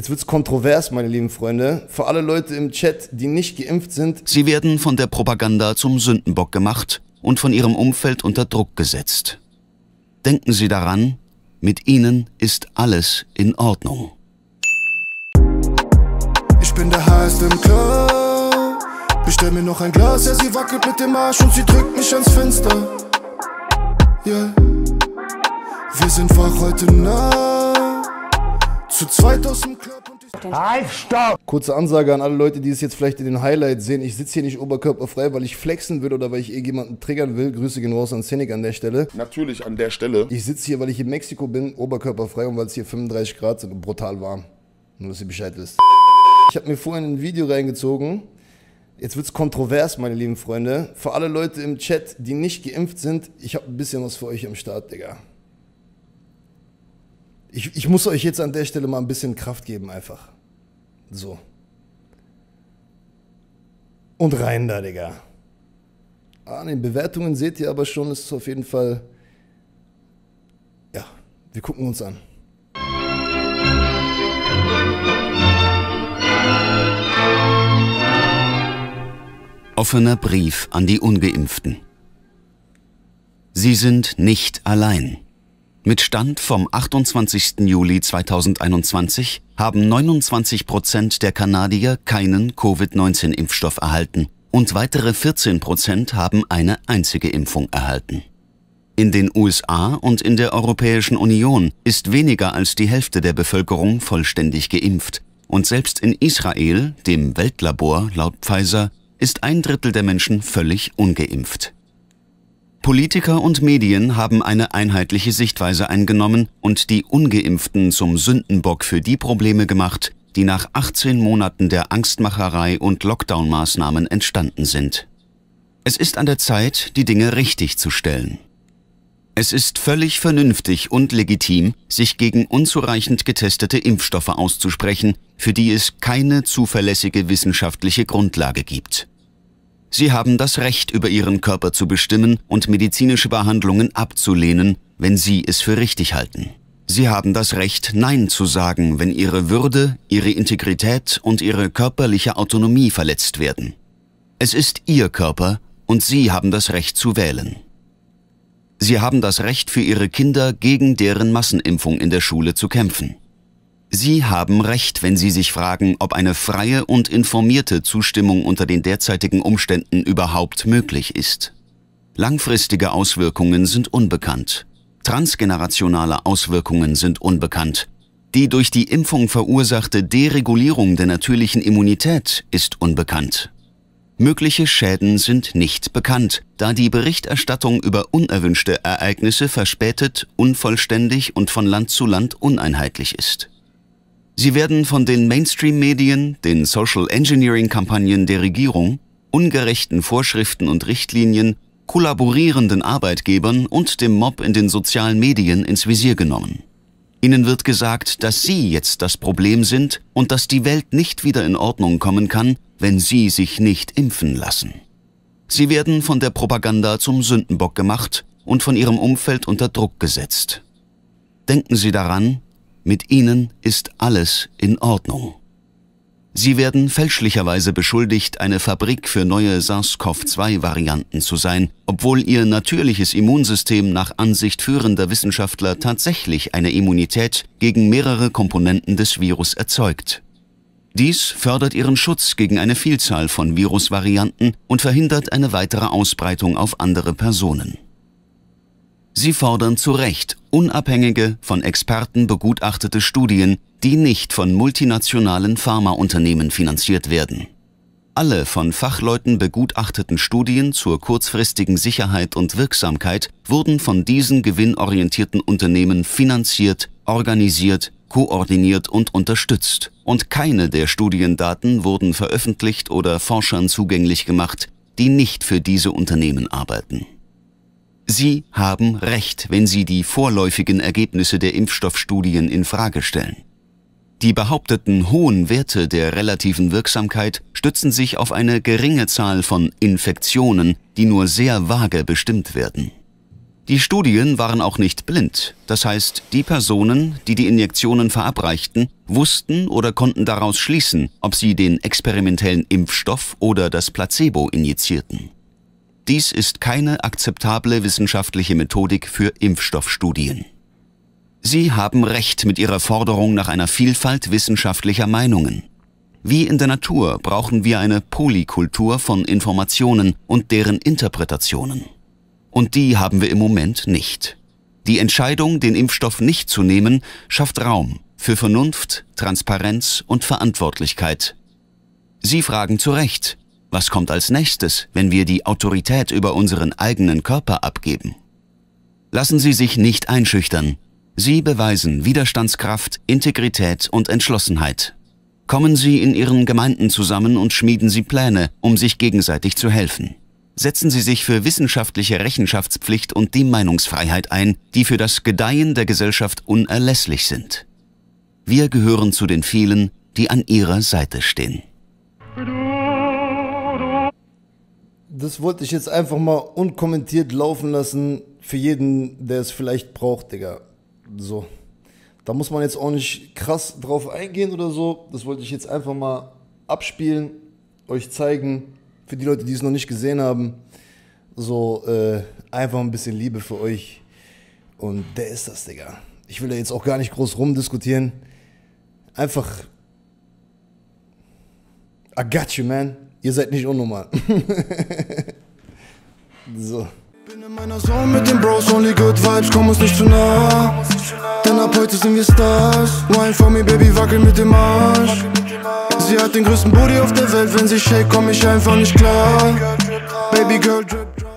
Jetzt wird es kontrovers, meine lieben Freunde. Für alle Leute im Chat, die nicht geimpft sind. Sie werden von der Propaganda zum Sündenbock gemacht und von ihrem Umfeld unter Druck gesetzt. Denken Sie daran, mit Ihnen ist alles in Ordnung. Ich bin der Heiß im Club. Bestell mir noch ein Glas, ja, sie wackelt mit dem Arsch und sie drückt mich ans Fenster. Yeah. Wir sind wach heute Nacht. Zu zweit aus dem Club und ich... Halt, stopp! Kurze Ansage an alle Leute, die es jetzt vielleicht in den Highlights sehen. Ich sitze hier nicht oberkörperfrei, weil ich flexen will oder weil ich irgendjemanden triggern will. Grüße gehen raus an Cynic an der Stelle. Natürlich an der Stelle. Ich sitze hier, weil ich in Mexiko bin, oberkörperfrei und weil es hier 35 Grad sind und brutal warm. Nur, dass ihr Bescheid wisst. Ich habe mir vorhin ein Video reingezogen. Jetzt wird's kontrovers, meine lieben Freunde. Für alle Leute im Chat, die nicht geimpft sind, ich habe ein bisschen was für euch am Start, Digga ich, ich muss euch jetzt an der Stelle mal ein bisschen Kraft geben, einfach. So. Und rein da, Digga. An ah, den Bewertungen seht ihr aber schon, ist es auf jeden Fall. Ja, wir gucken uns an. Offener Brief an die Ungeimpften. Sie sind nicht allein. Mit Stand vom 28. Juli 2021 haben 29 Prozent der Kanadier keinen Covid-19-Impfstoff erhalten und weitere 14 Prozent haben eine einzige Impfung erhalten. In den USA und in der Europäischen Union ist weniger als die Hälfte der Bevölkerung vollständig geimpft. Und selbst in Israel, dem Weltlabor laut Pfizer, ist ein Drittel der Menschen völlig ungeimpft. Politiker und Medien haben eine einheitliche Sichtweise eingenommen und die ungeimpften zum Sündenbock für die Probleme gemacht, die nach 18 Monaten der Angstmacherei und Lockdown-Maßnahmen entstanden sind. Es ist an der Zeit, die Dinge richtig zu stellen. Es ist völlig vernünftig und legitim, sich gegen unzureichend getestete Impfstoffe auszusprechen, für die es keine zuverlässige wissenschaftliche Grundlage gibt. Sie haben das Recht, über Ihren Körper zu bestimmen und medizinische Behandlungen abzulehnen, wenn Sie es für richtig halten. Sie haben das Recht, Nein zu sagen, wenn Ihre Würde, Ihre Integrität und Ihre körperliche Autonomie verletzt werden. Es ist Ihr Körper und Sie haben das Recht zu wählen. Sie haben das Recht, für Ihre Kinder gegen deren Massenimpfung in der Schule zu kämpfen. Sie haben recht, wenn Sie sich fragen, ob eine freie und informierte Zustimmung unter den derzeitigen Umständen überhaupt möglich ist. Langfristige Auswirkungen sind unbekannt. Transgenerationale Auswirkungen sind unbekannt. Die durch die Impfung verursachte Deregulierung der natürlichen Immunität ist unbekannt. Mögliche Schäden sind nicht bekannt, da die Berichterstattung über unerwünschte Ereignisse verspätet, unvollständig und von Land zu Land uneinheitlich ist. Sie werden von den Mainstream-Medien, den Social Engineering-Kampagnen der Regierung, ungerechten Vorschriften und Richtlinien, kollaborierenden Arbeitgebern und dem Mob in den sozialen Medien ins Visier genommen. Ihnen wird gesagt, dass Sie jetzt das Problem sind und dass die Welt nicht wieder in Ordnung kommen kann, wenn Sie sich nicht impfen lassen. Sie werden von der Propaganda zum Sündenbock gemacht und von Ihrem Umfeld unter Druck gesetzt. Denken Sie daran, mit ihnen ist alles in Ordnung. Sie werden fälschlicherweise beschuldigt, eine Fabrik für neue SARS-CoV-2-Varianten zu sein, obwohl ihr natürliches Immunsystem nach Ansicht führender Wissenschaftler tatsächlich eine Immunität gegen mehrere Komponenten des Virus erzeugt. Dies fördert ihren Schutz gegen eine Vielzahl von Virusvarianten und verhindert eine weitere Ausbreitung auf andere Personen. Sie fordern zu Recht unabhängige, von Experten begutachtete Studien, die nicht von multinationalen Pharmaunternehmen finanziert werden. Alle von Fachleuten begutachteten Studien zur kurzfristigen Sicherheit und Wirksamkeit wurden von diesen gewinnorientierten Unternehmen finanziert, organisiert, koordiniert und unterstützt. Und keine der Studiendaten wurden veröffentlicht oder Forschern zugänglich gemacht, die nicht für diese Unternehmen arbeiten. Sie haben recht, wenn Sie die vorläufigen Ergebnisse der Impfstoffstudien in Frage stellen. Die behaupteten hohen Werte der relativen Wirksamkeit stützen sich auf eine geringe Zahl von Infektionen, die nur sehr vage bestimmt werden. Die Studien waren auch nicht blind, das heißt, die Personen, die die Injektionen verabreichten, wussten oder konnten daraus schließen, ob sie den experimentellen Impfstoff oder das Placebo injizierten. Dies ist keine akzeptable wissenschaftliche Methodik für Impfstoffstudien. Sie haben recht mit Ihrer Forderung nach einer Vielfalt wissenschaftlicher Meinungen. Wie in der Natur brauchen wir eine Polykultur von Informationen und deren Interpretationen. Und die haben wir im Moment nicht. Die Entscheidung, den Impfstoff nicht zu nehmen, schafft Raum für Vernunft, Transparenz und Verantwortlichkeit. Sie fragen zu Recht, was kommt als nächstes, wenn wir die Autorität über unseren eigenen Körper abgeben? Lassen Sie sich nicht einschüchtern. Sie beweisen Widerstandskraft, Integrität und Entschlossenheit. Kommen Sie in Ihren Gemeinden zusammen und schmieden Sie Pläne, um sich gegenseitig zu helfen. Setzen Sie sich für wissenschaftliche Rechenschaftspflicht und die Meinungsfreiheit ein, die für das Gedeihen der Gesellschaft unerlässlich sind. Wir gehören zu den vielen, die an Ihrer Seite stehen. das wollte ich jetzt einfach mal unkommentiert laufen lassen für jeden, der es vielleicht braucht, Digga. So. Da muss man jetzt auch nicht krass drauf eingehen oder so. Das wollte ich jetzt einfach mal abspielen, euch zeigen. Für die Leute, die es noch nicht gesehen haben. So, äh, einfach ein bisschen Liebe für euch. Und der ist das, Digga. Ich will da jetzt auch gar nicht groß rumdiskutieren. Einfach. I got you, man. Ihr seid nicht unnormal. so. Bin in meiner Zone mit den Bros, only good vibes, komm uns nicht zu nah. Denn ab heute sind wir Stars. Wine for me, Baby, wackel mit dem Arsch. Sie hat den größten Booty auf der Welt, wenn sie shake, komm ich einfach nicht klar. Baby Girl, drip, drip.